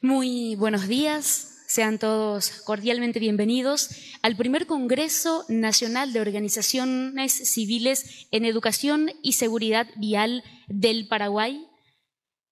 Muy buenos días, sean todos cordialmente bienvenidos al primer Congreso Nacional de Organizaciones Civiles en Educación y Seguridad Vial del Paraguay,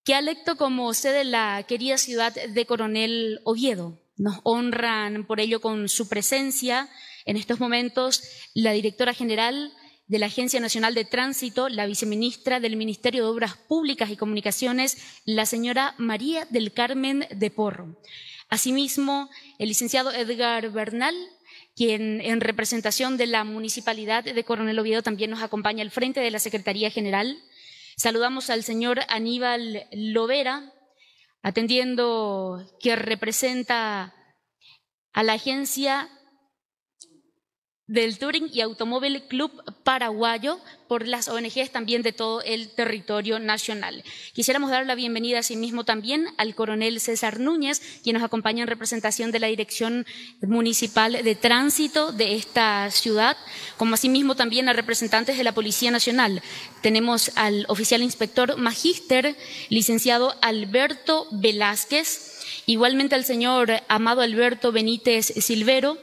que ha electo como sede la querida ciudad de Coronel Oviedo. Nos honran por ello con su presencia en estos momentos la directora general de la Agencia Nacional de Tránsito, la viceministra del Ministerio de Obras Públicas y Comunicaciones, la señora María del Carmen de Porro. Asimismo, el licenciado Edgar Bernal, quien en representación de la Municipalidad de Coronel Oviedo también nos acompaña al frente de la Secretaría General. Saludamos al señor Aníbal Lovera, atendiendo que representa a la Agencia del Touring y Automóvil Club Paraguayo por las ONGs también de todo el territorio nacional. Quisiéramos dar la bienvenida asimismo también al coronel César Núñez, quien nos acompaña en representación de la Dirección Municipal de Tránsito de esta ciudad, como asimismo también a representantes de la Policía Nacional. Tenemos al oficial inspector magíster, licenciado Alberto Velázquez, igualmente al señor Amado Alberto Benítez Silvero,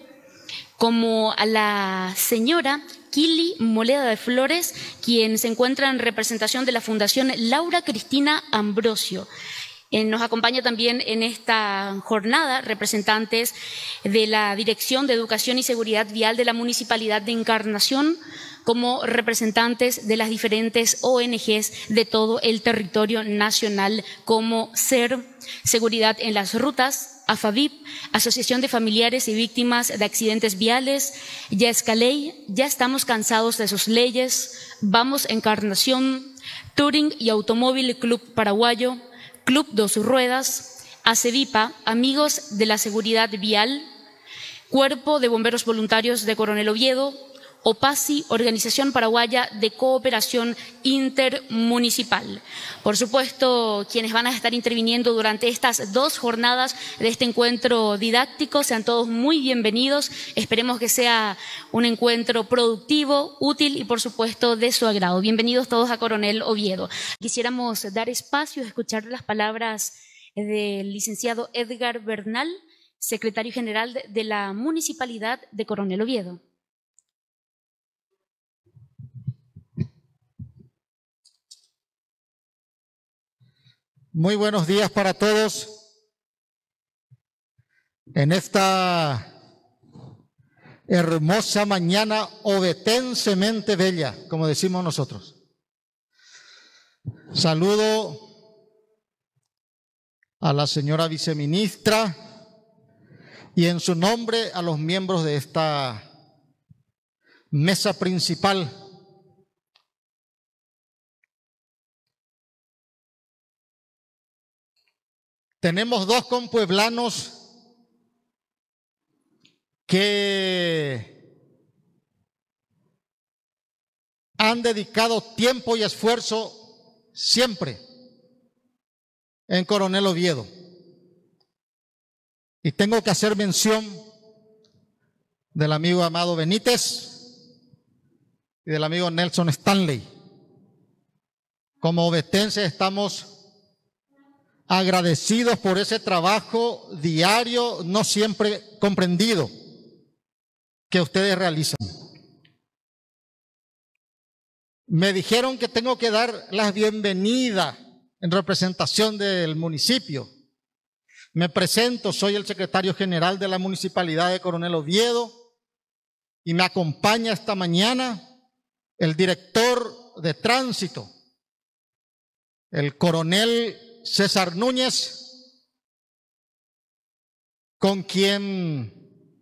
como a la señora Kili Moleda de Flores, quien se encuentra en representación de la Fundación Laura Cristina Ambrosio. Eh, nos acompaña también en esta jornada representantes de la Dirección de Educación y Seguridad Vial de la Municipalidad de Encarnación, como representantes de las diferentes ONGs de todo el territorio nacional, como SER, Seguridad en las Rutas, AFAVIP, Asociación de Familiares y Víctimas de Accidentes Viales, ya Escaley, ya estamos cansados de sus leyes, vamos Encarnación, Touring y Automóvil Club Paraguayo, Club Dos Ruedas, ACEVIPA, Amigos de la Seguridad Vial, Cuerpo de Bomberos Voluntarios de Coronel Oviedo, OPASI, Organización Paraguaya de Cooperación Intermunicipal. Por supuesto, quienes van a estar interviniendo durante estas dos jornadas de este encuentro didáctico, sean todos muy bienvenidos. Esperemos que sea un encuentro productivo, útil y, por supuesto, de su agrado. Bienvenidos todos a Coronel Oviedo. Quisiéramos dar espacio a escuchar las palabras del licenciado Edgar Bernal, secretario general de la Municipalidad de Coronel Oviedo. Muy buenos días para todos. En esta hermosa mañana obetensemente bella, como decimos nosotros. Saludo a la señora viceministra y en su nombre a los miembros de esta mesa principal Tenemos dos compueblanos que han dedicado tiempo y esfuerzo siempre en Coronel Oviedo. Y tengo que hacer mención del amigo Amado Benítez y del amigo Nelson Stanley. Como obetenses estamos agradecidos por ese trabajo diario, no siempre comprendido, que ustedes realizan. Me dijeron que tengo que dar las bienvenidas en representación del municipio. Me presento, soy el secretario general de la Municipalidad de Coronel Oviedo y me acompaña esta mañana el director de tránsito, el coronel César Núñez, con quien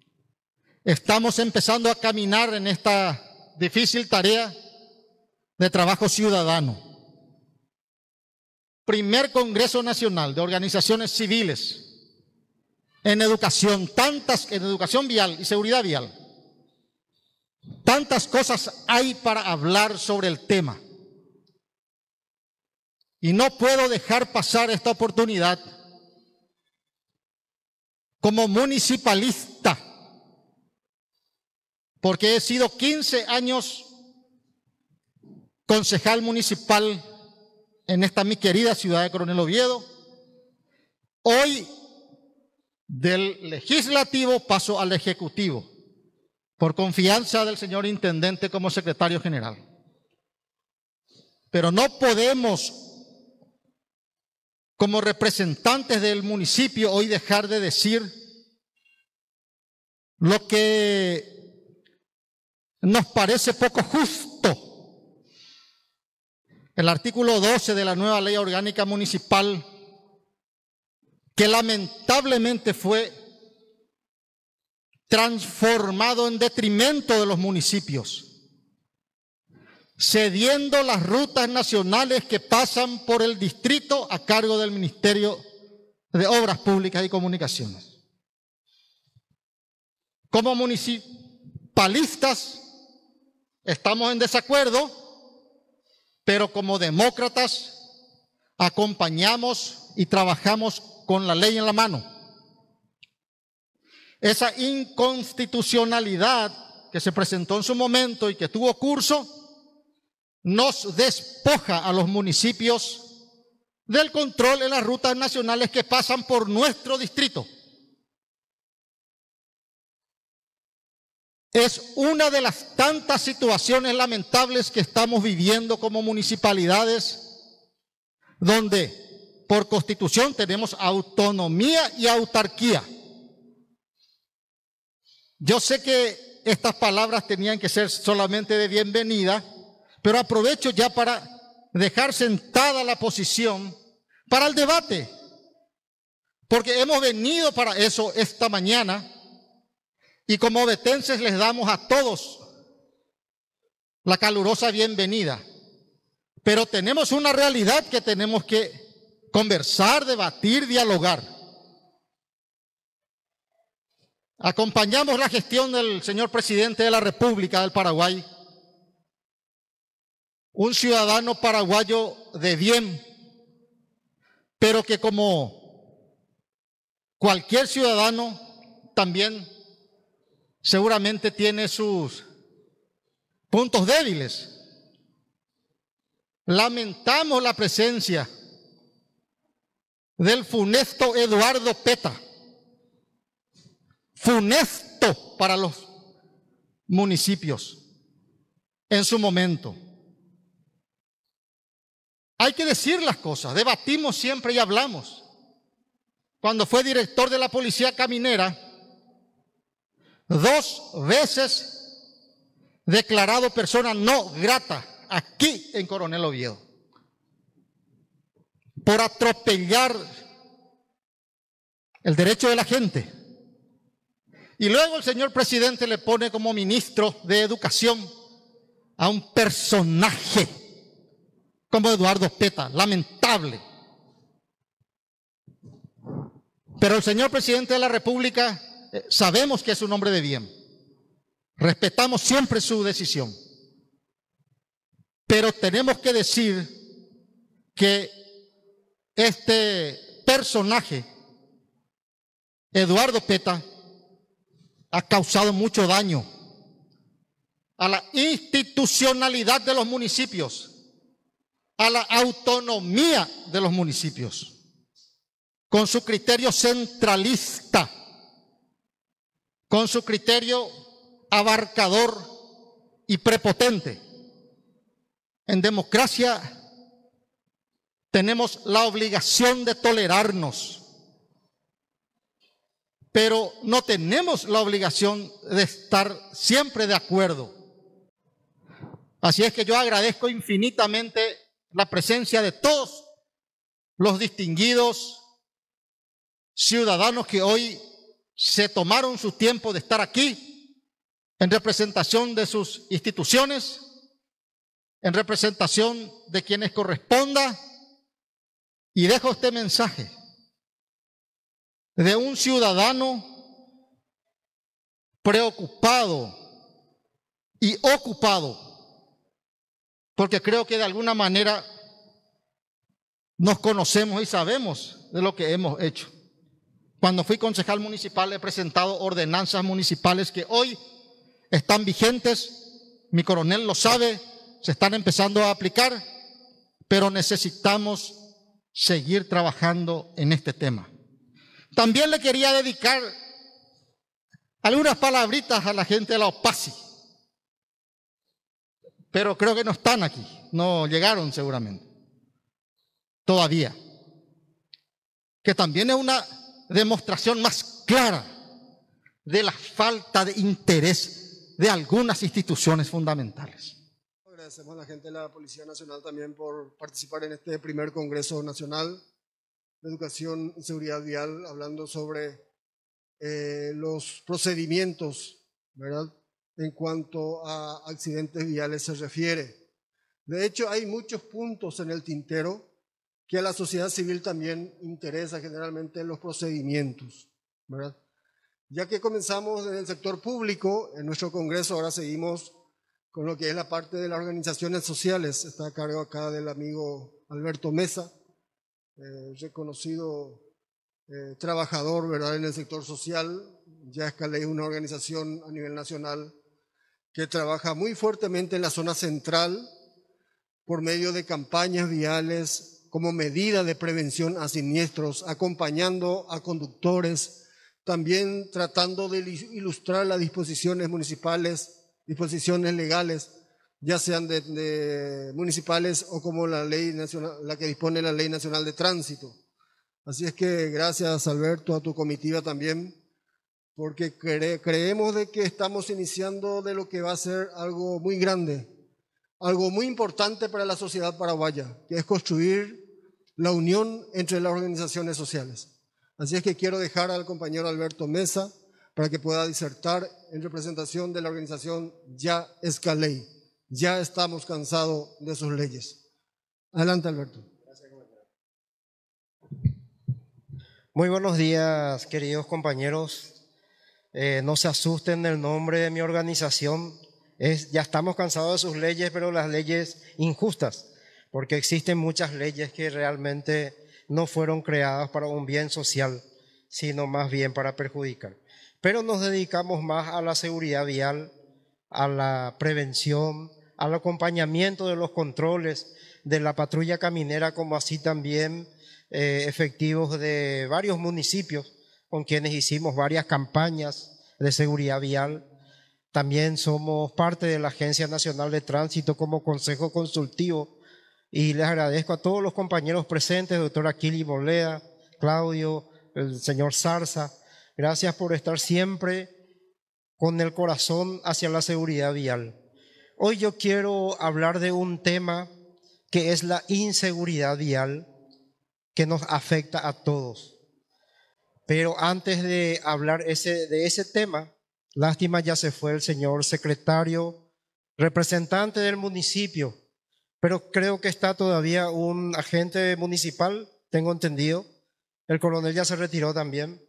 estamos empezando a caminar en esta difícil tarea de trabajo ciudadano. Primer Congreso Nacional de Organizaciones Civiles en educación, tantas en educación vial y seguridad vial. Tantas cosas hay para hablar sobre el tema. Y no puedo dejar pasar esta oportunidad como municipalista, porque he sido 15 años concejal municipal en esta mi querida ciudad de Coronel Oviedo. Hoy del legislativo paso al ejecutivo, por confianza del señor intendente como secretario general. Pero no podemos como representantes del municipio hoy dejar de decir lo que nos parece poco justo. El artículo 12 de la nueva ley orgánica municipal, que lamentablemente fue transformado en detrimento de los municipios cediendo las rutas nacionales que pasan por el distrito a cargo del Ministerio de Obras Públicas y Comunicaciones. Como municipalistas estamos en desacuerdo, pero como demócratas acompañamos y trabajamos con la ley en la mano. Esa inconstitucionalidad que se presentó en su momento y que tuvo curso, nos despoja a los municipios del control en las rutas nacionales que pasan por nuestro distrito. Es una de las tantas situaciones lamentables que estamos viviendo como municipalidades, donde por constitución tenemos autonomía y autarquía. Yo sé que estas palabras tenían que ser solamente de bienvenida, pero aprovecho ya para dejar sentada la posición para el debate, porque hemos venido para eso esta mañana y como vetenses les damos a todos la calurosa bienvenida. Pero tenemos una realidad que tenemos que conversar, debatir, dialogar. Acompañamos la gestión del señor presidente de la República del Paraguay un ciudadano paraguayo de bien, pero que como cualquier ciudadano también seguramente tiene sus puntos débiles. Lamentamos la presencia del funesto Eduardo Peta, funesto para los municipios en su momento. Hay que decir las cosas, debatimos siempre y hablamos. Cuando fue director de la policía caminera, dos veces declarado persona no grata aquí en Coronel Oviedo, por atropellar el derecho de la gente. Y luego el señor presidente le pone como ministro de educación a un personaje como Eduardo Peta, lamentable. Pero el señor presidente de la República eh, sabemos que es un hombre de bien. Respetamos siempre su decisión. Pero tenemos que decir que este personaje, Eduardo Peta, ha causado mucho daño a la institucionalidad de los municipios a la autonomía de los municipios, con su criterio centralista, con su criterio abarcador y prepotente. En democracia tenemos la obligación de tolerarnos, pero no tenemos la obligación de estar siempre de acuerdo. Así es que yo agradezco infinitamente la presencia de todos los distinguidos ciudadanos que hoy se tomaron su tiempo de estar aquí en representación de sus instituciones, en representación de quienes corresponda. Y dejo este mensaje de un ciudadano preocupado y ocupado porque creo que de alguna manera nos conocemos y sabemos de lo que hemos hecho. Cuando fui concejal municipal he presentado ordenanzas municipales que hoy están vigentes, mi coronel lo sabe, se están empezando a aplicar, pero necesitamos seguir trabajando en este tema. También le quería dedicar algunas palabritas a la gente de la OPASI pero creo que no están aquí, no llegaron seguramente, todavía. Que también es una demostración más clara de la falta de interés de algunas instituciones fundamentales. Agradecemos a la gente de la Policía Nacional también por participar en este primer Congreso Nacional de Educación y Seguridad Vial, hablando sobre eh, los procedimientos ¿verdad? en cuanto a accidentes viales se refiere. De hecho, hay muchos puntos en el tintero que a la sociedad civil también interesa generalmente en los procedimientos, ¿verdad? Ya que comenzamos en el sector público, en nuestro Congreso ahora seguimos con lo que es la parte de las organizaciones sociales. Está a cargo acá del amigo Alberto Mesa, eh, reconocido eh, trabajador ¿verdad? en el sector social. ya es una organización a nivel nacional que trabaja muy fuertemente en la zona central por medio de campañas viales como medida de prevención a siniestros, acompañando a conductores, también tratando de ilustrar las disposiciones municipales, disposiciones legales, ya sean de, municipales o como la ley nacional, la que dispone la Ley Nacional de Tránsito. Así es que gracias Alberto, a tu comitiva también porque creemos de que estamos iniciando de lo que va a ser algo muy grande, algo muy importante para la sociedad paraguaya, que es construir la unión entre las organizaciones sociales. Así es que quiero dejar al compañero Alberto Mesa para que pueda disertar en representación de la organización Ya Escalei. Ya estamos cansados de sus leyes. Adelante, Alberto. Muy buenos días, queridos compañeros eh, no se asusten del nombre de mi organización. Es, ya estamos cansados de sus leyes, pero las leyes injustas, porque existen muchas leyes que realmente no fueron creadas para un bien social, sino más bien para perjudicar. Pero nos dedicamos más a la seguridad vial, a la prevención, al acompañamiento de los controles de la patrulla caminera, como así también eh, efectivos de varios municipios con quienes hicimos varias campañas de seguridad vial. También somos parte de la Agencia Nacional de Tránsito como Consejo Consultivo y les agradezco a todos los compañeros presentes, doctor Aquilio Bolea, Claudio, el señor Zarza. Gracias por estar siempre con el corazón hacia la seguridad vial. Hoy yo quiero hablar de un tema que es la inseguridad vial que nos afecta a todos. Pero antes de hablar ese, de ese tema, lástima ya se fue el señor secretario, representante del municipio, pero creo que está todavía un agente municipal, tengo entendido. El coronel ya se retiró también.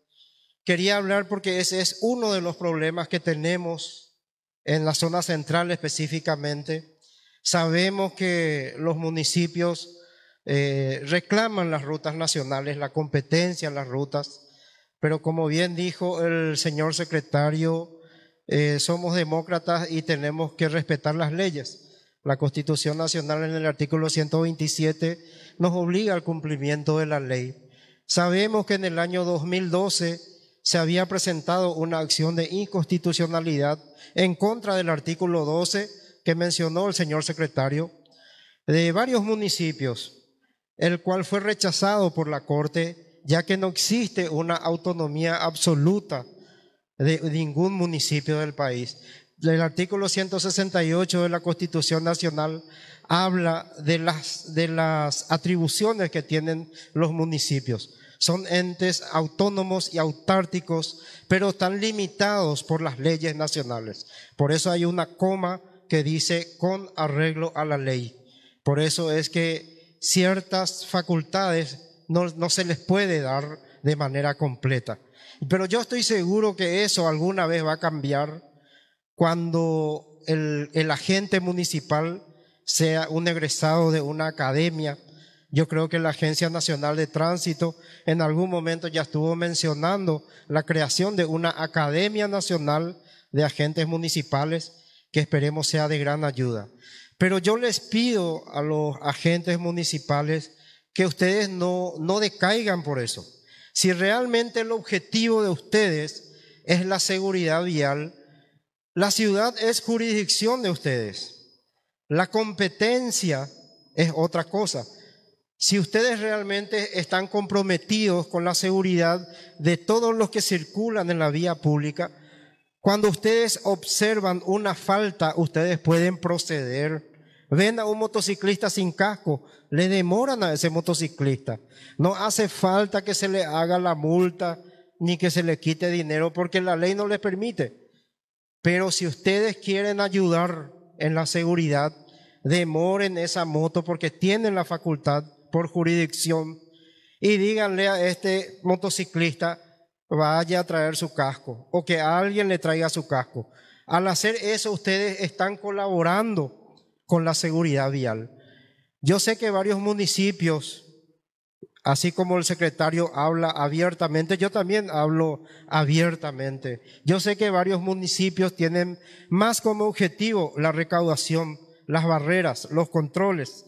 Quería hablar porque ese es uno de los problemas que tenemos en la zona central específicamente. Sabemos que los municipios eh, reclaman las rutas nacionales, la competencia en las rutas pero como bien dijo el señor secretario, eh, somos demócratas y tenemos que respetar las leyes. La Constitución Nacional en el artículo 127 nos obliga al cumplimiento de la ley. Sabemos que en el año 2012 se había presentado una acción de inconstitucionalidad en contra del artículo 12 que mencionó el señor secretario de varios municipios, el cual fue rechazado por la Corte ya que no existe una autonomía absoluta de ningún municipio del país. El artículo 168 de la Constitución Nacional habla de las, de las atribuciones que tienen los municipios. Son entes autónomos y autárticos, pero están limitados por las leyes nacionales. Por eso hay una coma que dice con arreglo a la ley. Por eso es que ciertas facultades no, se les puede dar de manera completa. Pero yo estoy seguro que eso alguna vez va a cambiar cuando el, el, agente municipal sea un egresado de una academia. Yo creo que la Agencia Nacional de Tránsito en algún momento ya estuvo mencionando la creación de una Academia Nacional de Agentes Municipales que esperemos sea de gran ayuda. Pero yo les pido a los agentes municipales que ustedes no, no decaigan por eso. Si realmente el objetivo de ustedes es la seguridad vial, la ciudad es jurisdicción de ustedes. La competencia es otra cosa. Si ustedes realmente están comprometidos con la seguridad de todos los que circulan en la vía pública, cuando ustedes observan una falta, ustedes pueden proceder Ven a un motociclista sin casco, le demoran a ese motociclista. No hace falta que se le haga la multa ni que se le quite dinero porque la ley no les permite. Pero si ustedes quieren ayudar en la seguridad, demoren esa moto porque tienen la facultad por jurisdicción y díganle a este motociclista, vaya a traer su casco o que alguien le traiga su casco. Al hacer eso ustedes están colaborando con la seguridad vial. Yo sé que varios municipios, así como el secretario habla abiertamente, yo también hablo abiertamente. Yo sé que varios municipios tienen más como objetivo la recaudación, las barreras, los controles.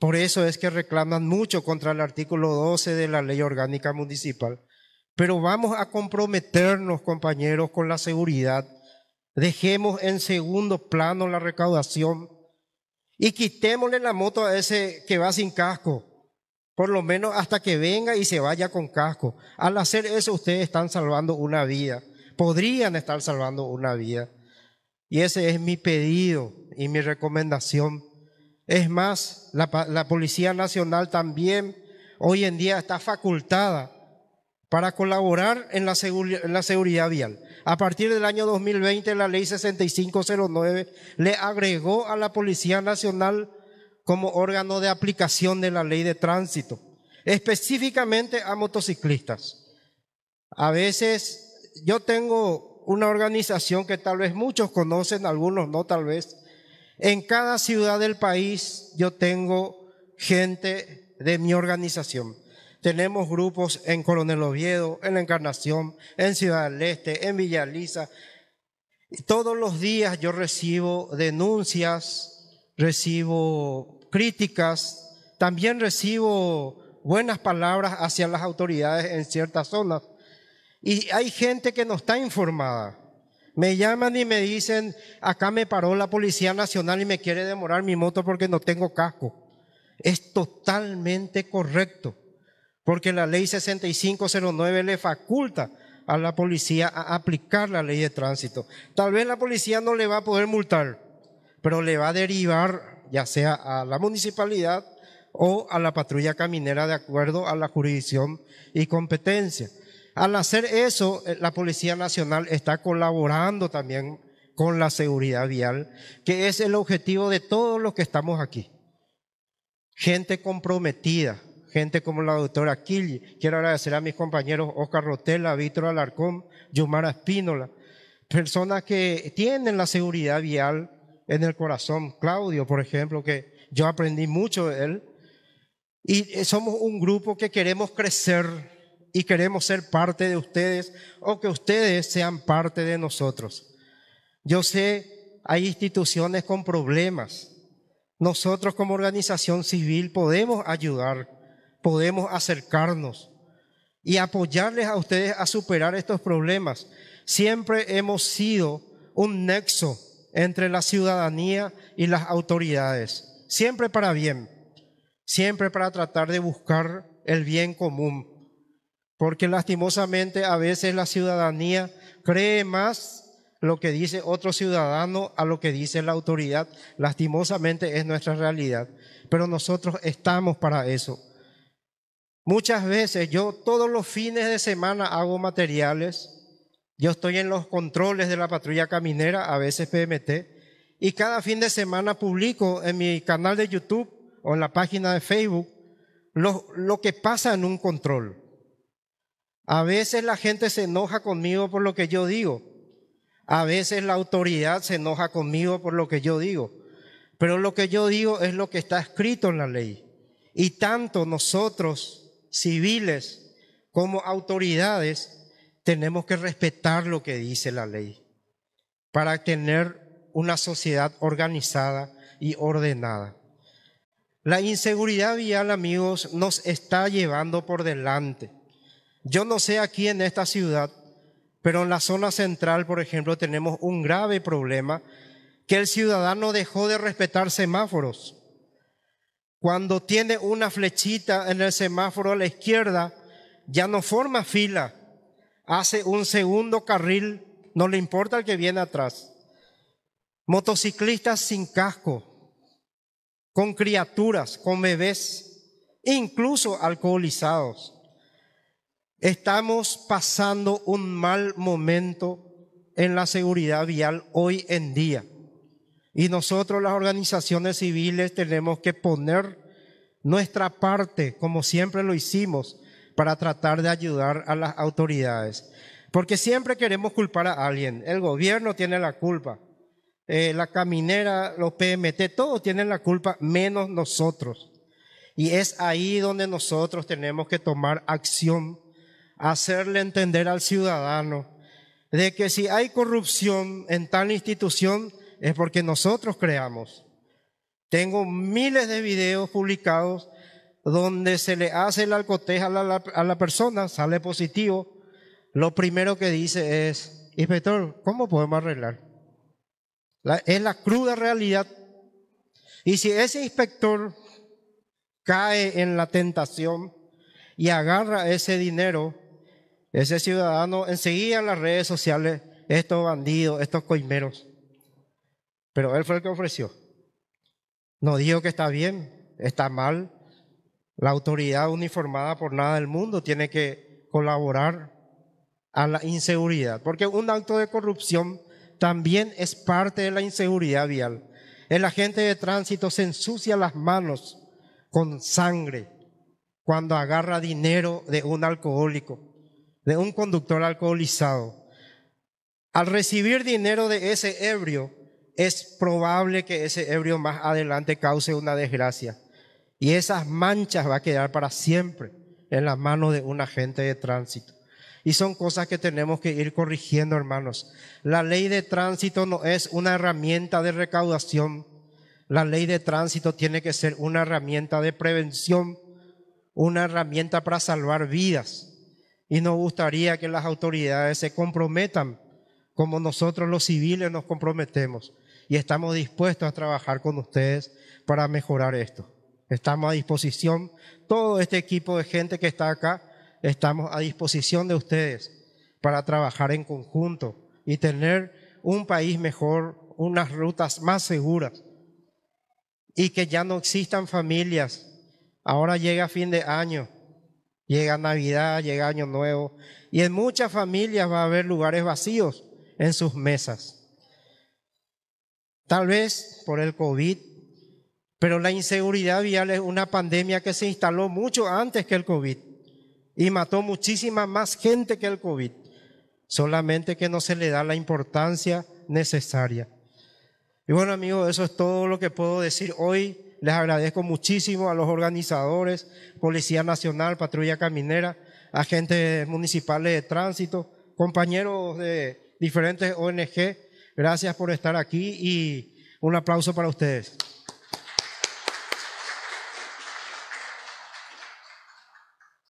Por eso es que reclaman mucho contra el artículo 12 de la ley orgánica municipal. Pero vamos a comprometernos, compañeros, con la seguridad Dejemos en segundo plano la recaudación y quitémosle la moto a ese que va sin casco, por lo menos hasta que venga y se vaya con casco. Al hacer eso ustedes están salvando una vida, podrían estar salvando una vida. Y ese es mi pedido y mi recomendación. Es más, la, Policía Nacional también hoy en día está facultada para colaborar en la seguridad vial. A partir del año 2020, la ley 6509 le agregó a la Policía Nacional como órgano de aplicación de la ley de tránsito, específicamente a motociclistas. A veces yo tengo una organización que tal vez muchos conocen, algunos no tal vez. En cada ciudad del país yo tengo gente de mi organización. Tenemos grupos en Coronel Oviedo, en la Encarnación, en Ciudad del Este, en Villa Elisa. Todos los días yo recibo denuncias, recibo críticas, también recibo buenas palabras hacia las autoridades en ciertas zonas. Y hay gente que no está informada. Me llaman y me dicen, acá me paró la Policía Nacional y me quiere demorar mi moto porque no tengo casco. Es totalmente correcto porque la ley 6509 le faculta a la policía a aplicar la ley de tránsito. Tal vez la policía no le va a poder multar, pero le va a derivar ya sea a la municipalidad o a la patrulla caminera de acuerdo a la jurisdicción y competencia. Al hacer eso, eh, la Policía Nacional está colaborando también con la seguridad vial, que es el objetivo de todos los que estamos aquí. Gente comprometida, gente como la doctora Kill. Quiero agradecer a mis compañeros Oscar Rotella, Víctor Alarcón, Yumara Espínola, personas que tienen la seguridad vial en el corazón. Claudio, por ejemplo, que yo aprendí mucho de él. Y eh, somos un grupo que queremos crecer y queremos ser parte de ustedes o que ustedes sean parte de nosotros. Yo sé, hay instituciones con problemas. Nosotros como organización civil podemos ayudar podemos acercarnos y apoyarles a ustedes a superar estos problemas. Siempre hemos sido un nexo entre la ciudadanía y las autoridades, siempre para bien, siempre para tratar de buscar el bien común, porque lastimosamente a veces la ciudadanía cree más lo que dice otro ciudadano a lo que dice la autoridad, lastimosamente es nuestra realidad, pero nosotros estamos para eso. Muchas veces yo todos los fines de semana hago materiales. Yo estoy en los controles de la patrulla caminera, a veces PMT, y cada fin de semana publico en mi canal de YouTube o en la página de Facebook lo, lo que pasa en un control. A veces la gente se enoja conmigo por lo que yo digo. A veces la autoridad se enoja conmigo por lo que yo digo. Pero lo que yo digo es lo que está escrito en la ley. Y tanto nosotros civiles, como autoridades, tenemos que respetar lo que dice la ley para tener una sociedad organizada y ordenada. La inseguridad vial, amigos, nos está llevando por delante. Yo no sé aquí en esta ciudad, pero en la zona central, por ejemplo, tenemos un grave problema que el ciudadano dejó de respetar semáforos cuando tiene una flechita en el semáforo a la izquierda, ya no forma fila, hace un segundo carril, no le importa el que viene atrás. Motociclistas sin casco, con criaturas, con bebés, incluso alcoholizados. Estamos pasando un mal momento en la seguridad vial hoy en día. Y nosotros las organizaciones civiles tenemos que poner nuestra parte, como siempre lo hicimos, para tratar de ayudar a las autoridades. Porque siempre queremos culpar a alguien. El gobierno tiene la culpa. Eh, la caminera, los PMT, todos tienen la culpa, menos nosotros. Y es ahí donde nosotros tenemos que tomar acción, hacerle entender al ciudadano de que si hay corrupción en tal institución, es porque nosotros creamos. Tengo miles de videos publicados donde se le hace el alcoteja a la, persona, sale positivo. Lo primero que dice es, inspector, ¿cómo podemos arreglar? es la cruda realidad. Y si ese inspector cae en la tentación y agarra ese dinero, ese ciudadano enseguida en las redes sociales, estos bandidos, estos coimeros. Pero él fue el que ofreció. No dijo que está bien, está mal. La autoridad uniformada por nada del mundo tiene que colaborar a la inseguridad, porque un acto de corrupción también es parte de la inseguridad vial. El agente de tránsito se ensucia las manos con sangre cuando agarra dinero de un alcohólico, de un conductor alcoholizado. Al recibir dinero de ese ebrio, es probable que ese ebrio más adelante cause una desgracia. Y esas manchas va a quedar para siempre en las manos de un agente de tránsito. Y son cosas que tenemos que ir corrigiendo, hermanos. La ley de tránsito no es una herramienta de recaudación. La ley de tránsito tiene que ser una herramienta de prevención, una herramienta para salvar vidas. Y nos gustaría que las autoridades se comprometan como nosotros los civiles nos comprometemos y estamos dispuestos a trabajar con ustedes para mejorar esto. Estamos a disposición, todo este equipo de gente que está acá, estamos a disposición de ustedes para trabajar en conjunto y tener un país mejor, unas rutas más seguras y que ya no existan familias. Ahora llega fin de año, llega Navidad, llega Año Nuevo y en muchas familias va a haber lugares vacíos en sus mesas tal vez por el COVID, pero la inseguridad vial es una pandemia que se instaló mucho antes que el COVID y mató muchísima más gente que el COVID, solamente que no se le da la importancia necesaria. Y bueno amigos, eso es todo lo que puedo decir hoy. Les agradezco muchísimo a los organizadores, Policía Nacional, Patrulla Caminera, agentes municipales de tránsito, compañeros de diferentes ONG Gracias por estar aquí y un aplauso para ustedes.